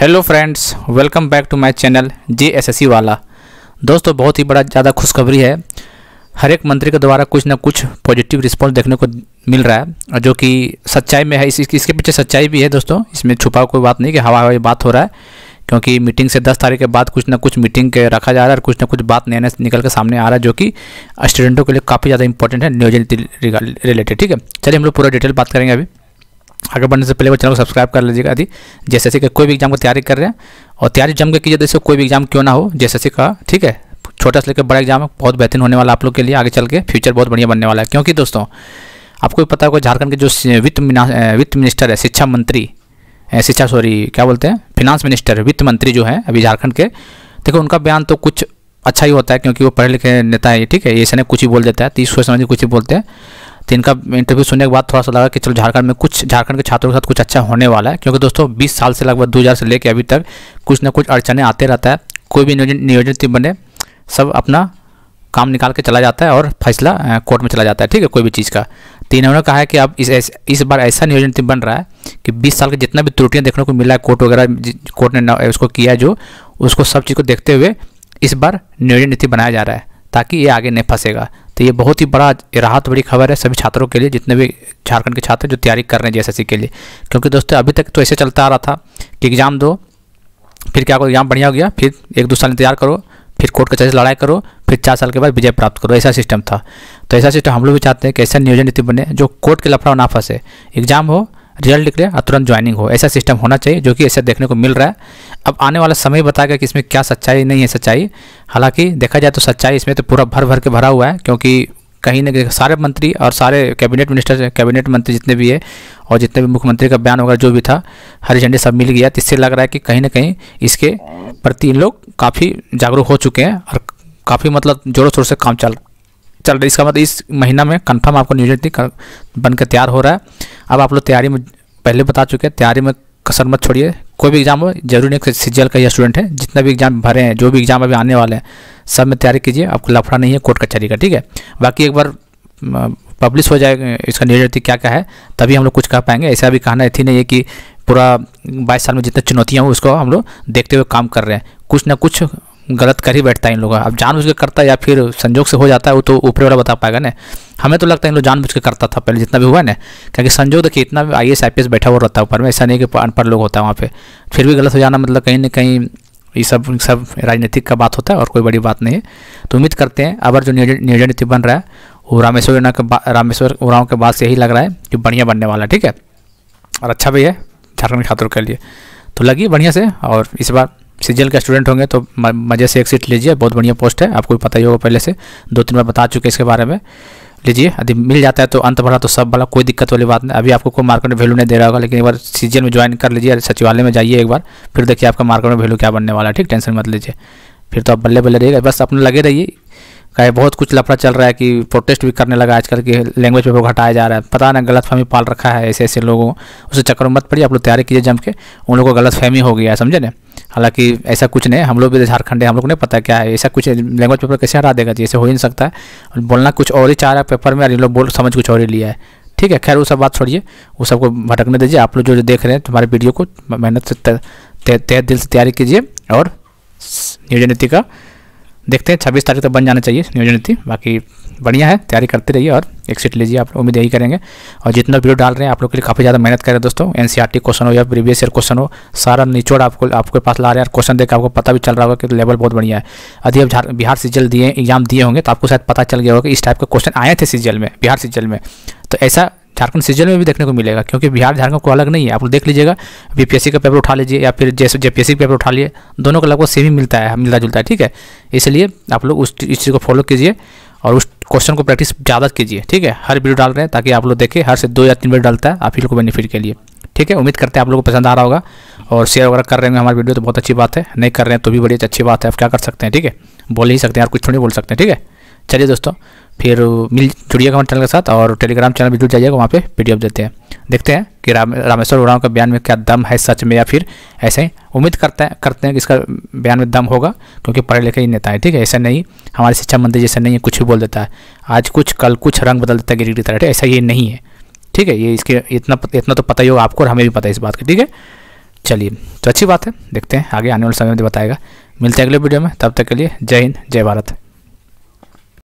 hello friends welcome back to my channel J S वाला दोस्तों बहुत ही बड़ा ज़्यादा खुशखबरी है हर एक मंत्री के द्वारा कुछ ना कुछ पॉजिटिव रिस्पांस देखने को मिल रहा है और जो कि सच्चाई में है इस, इसके पीछे सच्चाई भी है दोस्तों इसमें छुपा कोई बात नहीं कि हवा हवाई बात हो रहा है क्योंकि मीटिंग से दस तारीख के बाद कुछ ना कुछ मीटिंग के रखा जा रहा है और कुछ ना कुछ बात नया नया निकल के सामने आ रहा है जो कि स्टूडेंटों के लिए काफ़ी ज़्यादा इंपॉर्टेंट है नियोजन रिलेटेड ठीक है चलिए हम लोग पूरा डिटेल बात करेंगे अभी आगे बढ़ने से पहले वो चैनल को सब्सक्राइब कर लीजिएगा यदि जैसे का कोई भी एग्जाम की तैयारी कर रहे हैं और तैयारी जम के कीजिए जैसे कोई भी एग्जाम क्यों ना हो जैसे का ठीक है छोटा से लेकर बड़ा एग्जाम बहुत बेहतरीन होने वाला आप लोग के लिए आगे चल के फ्यूचर बहुत बढ़िया बनने वाला है क्योंकि दोस्तों आपको भी पता होगा झारखंड के जो वित्त वित्त मिनिस्टर है शिक्षा मंत्री शिक्षा सॉरी क्या बोलते हैं फिनांस मिनिस्टर वित्त मंत्री जो है अभी झारखंड के देखो उनका बयान तो कुछ अच्छा ही होता है क्योंकि वो पढ़े लिखे नेता है ठीक है ये सने कुछ ही बोल देता है तीस सौ समझ कुछ ही बोलते हैं तो इनका इंटरव्यू सुनने के बाद थोड़ा सा लगा कि चलो झारखंड में कुछ झारखंड के छात्रों के साथ कुछ अच्छा होने वाला है क्योंकि दोस्तों बीस साल से लगभग दो से लेकर अभी तक कुछ ना कुछ अड़चने आते रहता है कोई भी नियोजन नियोजन बने सब अपना काम निकाल के चला जाता है और फैसला कोर्ट में चला जाता है ठीक है कोई भी चीज़ का तो इन्होंने कहा है कि अब इस इस बार ऐसा नियोजन तीन बन रहा है कि 20 साल के जितना भी त्रुटियां देखने को मिला है कोर्ट वगैरह कोर्ट ने उसको किया जो उसको सब चीज़ को देखते हुए इस बार नियोजन नीति बनाया जा रहा है ताकि ये आगे नहीं फंसेगा तो ये बहुत ही बड़ा राहत बड़ी खबर है सभी छात्रों के लिए जितने भी झारखंड के छात्र जो तैयारी कर रहे हैं जे के लिए क्योंकि दोस्तों अभी तक तो ऐसे चलता आ रहा था कि एग्ज़ाम दो फिर क्या करो एग्जाम बढ़िया हो गया फिर एक दो साल इंतजार करो फिर कोर्ट कचहरी से लड़ाई करो फिर चार साल के बाद विजय प्राप्त करो ऐसा सिस्टम था तो ऐसा सिस्टम हम लोग भी चाहते हैं कि ऐसा नियोजन नीति बने जो कोर्ट के लफड़ा ना फंसे एग्जाम हो रिजल्ट निकले और तुरंत ज्वाइनिंग हो ऐसा सिस्टम होना चाहिए जो कि ऐसा देखने को मिल रहा है अब आने वाला समय बताएगा कि इसमें क्या सच्चाई नहीं है सच्चाई हालांकि देखा जाए तो सच्चाई इसमें तो पूरा भर भर के भरा हुआ है क्योंकि कहीं ना कहीं सारे मंत्री और सारे कैबिनेट मिनिस्टर कैबिनेट मंत्री जितने भी है और जितने भी मुख्यमंत्री का बयान वगैरह जो भी था हरी झंडे सब मिल गया तो इससे लग रहा है कि कहीं ना कहीं इसके प्रति इन लोग काफ़ी जागरूक हो चुके हैं और काफ़ी मतलब ज़ोरों शोर से काम चल चल रहा है इसका मतलब इस महीना में कन्फर्म आपको न्यूज बनकर तैयार हो रहा है अब आप लोग तैयारी में पहले बता चुके हैं तैयारी में कसर मत छोड़िए कोई भी एग्जाम हो जरूरी नहीं सी का या स्टूडेंट है जितना भी एग्जाम भरे हैं जो भी एग्जाम अभी आने वाले हैं सब में तैयारी कीजिए आपको लफड़ा नहीं है कोर्ट कचहरी का ठीक है बाकी एक बार पब्लिश हो जाएगा इसका निर्णय क्या क्या है तभी हम लोग कुछ कह पाएंगे ऐसा भी कहना थी नहीं है कि पूरा बाईस साल में जितना चुनौतियाँ हों उसको हम लोग देखते हुए काम कर रहे हैं कुछ ना कुछ गलत कर ही बैठता है इन लोग अब जानबूझ के करता है या फिर संजोग से हो जाता है वो तो ऊपर वाला बता पाएगा ना हमें तो लगता है इन लोग जानबूझ के करता था पहले जितना भी हुआ ना क्योंकि संजोग देखिए इतना भी आई एस आई बैठा हुआ रहता है ऊपर में ऐसा नहीं कि अनपढ़ लोग होता है वहाँ पर फिर भी गलत हो जाना मतलब कहीं ना कहीं ये सब सब राजनीतिक का बात होता है और कोई बड़ी बात नहीं है तो उम्मीद करते हैं अब जो नियोजन नीति बन रहा है वो रामेश्वर योजना के रामेश्वर उराव के बाद से यही लग रहा है कि बढ़िया बनने वाला है ठीक है और अच्छा भी है झारखंड छात्रों के लिए तो लगी बढ़िया से और इस बार सीजल के स्टूडेंट होंगे तो मज़े से एक सीट लीजिए बहुत बढ़िया पोस्ट है आपको भी पता ही होगा पहले से दो तीन बार बता चुके हैं इसके बारे में लीजिए यदि मिल जाता है तो अंत भरा तो सब भला कोई दिक्कत वाली बात नहीं अभी आपको कोई मार्केट वैल्यू नहीं दे रहा होगा लेकिन एक बार सीजन में ज्वाइन कर लीजिए सचिवालय में जाइए एक बार फिर देखिए आपका मार्केट में वैल्यू क्या बनने वाला है ठीक टेंशन मत लीजिए फिर तो आप बल्ले बल्ले रहिएगा बस अपने लगे रहिए कहे बहुत कुछ लफड़ा चल रहा है कि प्रोटेस्ट भी करने लगा आजकल की लैंग्वेज पे वो घटाया जा रहा है पता ना गलत फहमी पाल रखा है ऐसे ऐसे लोगों उसे चक्कर मत पड़िए आप लोग तैयारी कीजिए जम के उन लोगों को गलत फहमी हो गया है समझे ना हालांकि ऐसा कुछ नहीं हम लोग भी तो झारखंड है हम लोग नहीं पता क्या है ऐसा कुछ लैंग्वेज पेपर कैसे हटा देगा जी ऐसे हो ही नहीं सकता है और बोलना कुछ और ही चाह रहा है पेपर में और इन लोग बोल समझ कुछ और ही लिया है ठीक है खैर वो सब बात छोड़िए वो सबको भटकने दीजिए आप लोग जो देख रहे हैं तुम्हारे वीडियो को मेहनत से तहत दिल से तैयारी कीजिए और नियोजन नीति का देखते हैं छब्बीस तारीख तक बन जाना चाहिए नियोजन नीति बाकी बढ़िया है तैयारी करते रहिए और एक सीट लीजिए आप उम्मीद यही करेंगे और जितना वीडियो डाल रहे हैं आप लोग के लिए काफ़ी ज़्यादा मेहनत कर रहे हैं दोस्तों एन क्वेश्चन e हो या प्रीवियस ईयर क्वेश्चन हो सारा निचोड़ आपको आपके पास ला रहे हैं क्वेश्चन देखकर आपको पता भी चल रहा होगा कि लेवल बहुत बढ़िया है यदि आप बिहार सीजल दिए एग्जाम दिए होंगे तो आपको शायद पता चल गया होगा कि इस टाइप के क्वेश्चन आए थे सीजल में बिहार सीजल में तो ऐसा झारखंड सीजन में भी देखने को मिलेगा क्योंकि बिहार झारखंड को अलग नहीं है आप लोग देख लीजिएगा बीपीएससी का पेपर उठा लीजिए या फिर जैसे जेपीएससी का पेपर उठा लिए दोनों का लगभग सेम ही मिलता है मिलता जुलता है ठीक है इसलिए आप लोग उस चीज़ को फॉलो कीजिए और उस क्वेश्चन को प्रैक्टिस ज़्यादा कीजिए ठीक है हर वीडियो डाल रहे हैं ताकि आप लोग देखें हर से दो या तीन वीडियो डालता है आप ही लोग को बेनिफिट के लिए ठीक है उम्मीद करते हैं आप लोगों को पसंद आ रहा होगा और शेयर वगैरह कर रहे हैं हमारे वीडियो तो बहुत अच्छी बात है नहीं कर रहे हैं तो भी बड़ी अच्छी बात है आप क्या कर सकते हैं ठीक है बोल ही सकते हैं और कुछ थोड़ी बोल सकते हैं ठीक है चलिए दोस्तों फिर मिल जुड़िएगा हमारे चैनल के साथ और टेलीग्राम चैनल भी जुड़ जाइएगा वहाँ पर पी देते हैं देखते हैं कि राम रामेश्वर उरांव का बयान में क्या दम है सच में या फिर ऐसे ही उम्मीद करते हैं करते हैं कि इसका बयान में दम होगा क्योंकि पढ़े लिखे ही नेता है ठीक है ऐसा नहीं हमारे शिक्षा मंत्री जैसा नहीं है कुछ भी बोल देता है आज कुछ कल कुछ रंग बदल देता है गिरी तरह ऐसा ये नहीं है ठीक है ये इसके इतना इतना तो पता ही होगा आपको और हमें भी पता है इस बात का ठीक है चलिए तो अच्छी बात है देखते हैं आगे आने वाले समय में बताएगा मिलते हैं अगले वीडियो में तब तक के लिए जय हिंद जय भारत